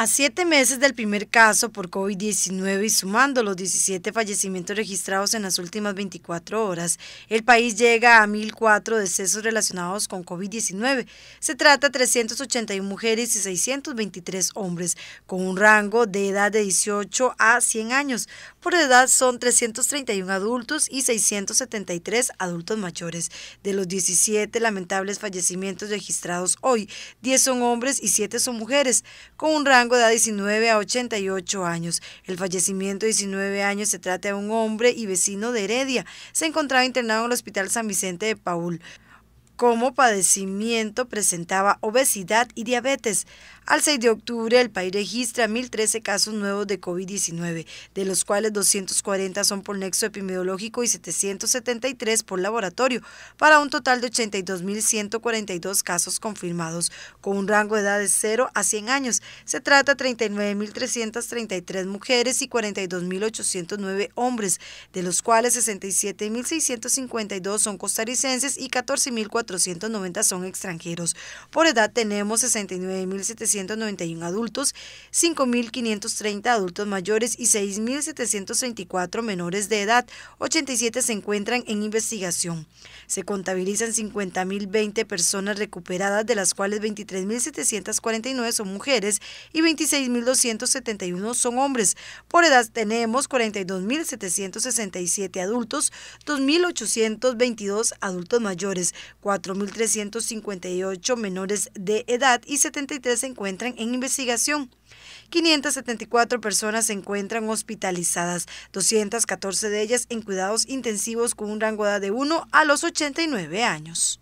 A siete meses del primer caso por COVID-19 y sumando los 17 fallecimientos registrados en las últimas 24 horas, el país llega a 1.004 decesos relacionados con COVID-19. Se trata de 381 mujeres y 623 hombres, con un rango de edad de 18 a 100 años. Por edad son 331 adultos y 673 adultos mayores. De los 17 lamentables fallecimientos registrados hoy, 10 son hombres y 7 son mujeres, con un rango rango de 19 a 88 años. El fallecimiento de 19 años se trata de un hombre y vecino de Heredia. Se encontraba internado en el Hospital San Vicente de Paul como padecimiento presentaba obesidad y diabetes. Al 6 de octubre, el país registra 1.013 casos nuevos de COVID-19, de los cuales 240 son por nexo epidemiológico y 773 por laboratorio, para un total de 82.142 casos confirmados, con un rango de edad de 0 a 100 años. Se trata de 39.333 mujeres y 42.809 hombres, de los cuales 67.652 son costarricenses y 14.400 490 son extranjeros. Por edad tenemos 69.791 adultos, 5.530 adultos mayores y 6.734 menores de edad. 87 se encuentran en investigación. Se contabilizan 50.020 personas recuperadas, de las cuales 23.749 son mujeres y 26.271 son hombres. Por edad tenemos 42.767 adultos, 2.822 adultos mayores, 4.358 menores de edad y 73 se encuentran en investigación. 574 personas se encuentran hospitalizadas, 214 de ellas en cuidados intensivos con un rango de edad de 1 a los 89 años.